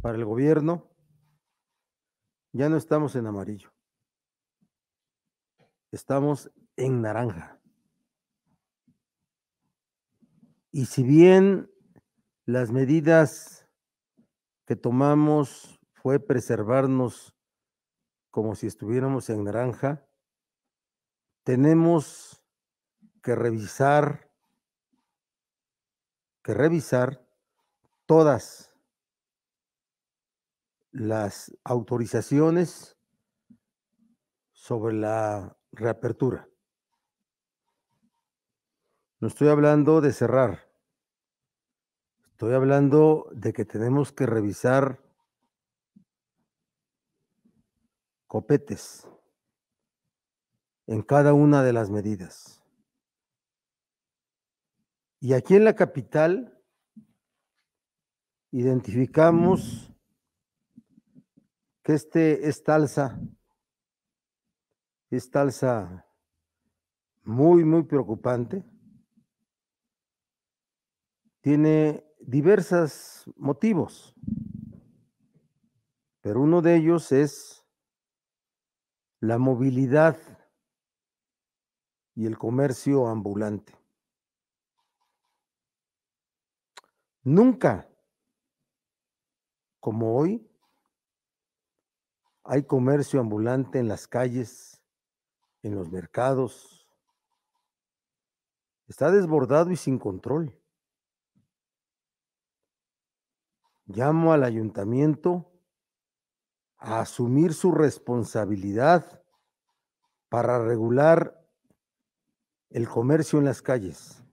para el gobierno, ya no estamos en amarillo. Estamos en naranja. Y si bien las medidas que tomamos fue preservarnos como si estuviéramos en naranja, tenemos que revisar, que revisar todas las autorizaciones sobre la reapertura. No estoy hablando de cerrar. Estoy hablando de que tenemos que revisar copetes en cada una de las medidas. Y aquí en la capital identificamos este, esta alza, esta muy, muy preocupante, tiene diversos motivos, pero uno de ellos es la movilidad y el comercio ambulante. Nunca, como hoy, hay comercio ambulante en las calles, en los mercados. Está desbordado y sin control. Llamo al ayuntamiento a asumir su responsabilidad para regular el comercio en las calles.